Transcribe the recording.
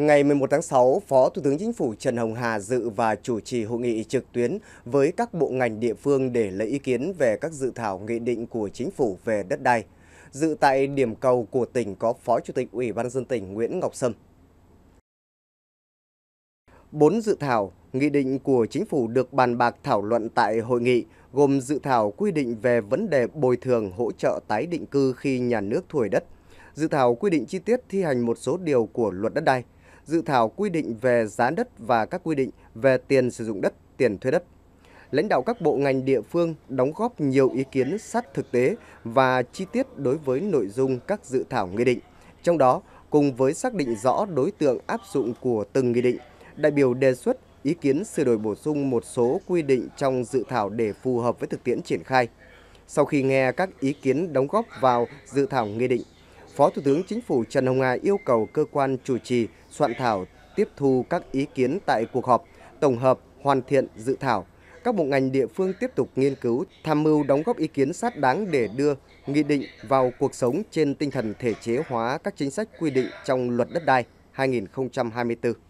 Ngày 11 tháng 6, Phó Thủ tướng Chính phủ Trần Hồng Hà dự và chủ trì hội nghị trực tuyến với các bộ ngành địa phương để lấy ý kiến về các dự thảo nghị định của Chính phủ về đất đai. Dự tại điểm cầu của tỉnh có Phó Chủ tịch Ủy ban dân tỉnh Nguyễn Ngọc Sâm. Bốn dự thảo nghị định của Chính phủ được bàn bạc thảo luận tại hội nghị gồm dự thảo quy định về vấn đề bồi thường hỗ trợ tái định cư khi nhà nước thu hồi đất, dự thảo quy định chi tiết thi hành một số điều của luật đất đai, dự thảo quy định về giá đất và các quy định về tiền sử dụng đất, tiền thuê đất. Lãnh đạo các bộ ngành địa phương đóng góp nhiều ý kiến sát thực tế và chi tiết đối với nội dung các dự thảo nghị định. Trong đó, cùng với xác định rõ đối tượng áp dụng của từng nghị định, đại biểu đề xuất ý kiến sửa đổi bổ sung một số quy định trong dự thảo để phù hợp với thực tiễn triển khai. Sau khi nghe các ý kiến đóng góp vào dự thảo nghị định, Phó Thủ tướng Chính phủ Trần Hồng Hà yêu cầu cơ quan chủ trì soạn thảo tiếp thu các ý kiến tại cuộc họp, tổng hợp, hoàn thiện dự thảo. Các bộ ngành địa phương tiếp tục nghiên cứu, tham mưu đóng góp ý kiến sát đáng để đưa nghị định vào cuộc sống trên tinh thần thể chế hóa các chính sách quy định trong luật đất đai 2024.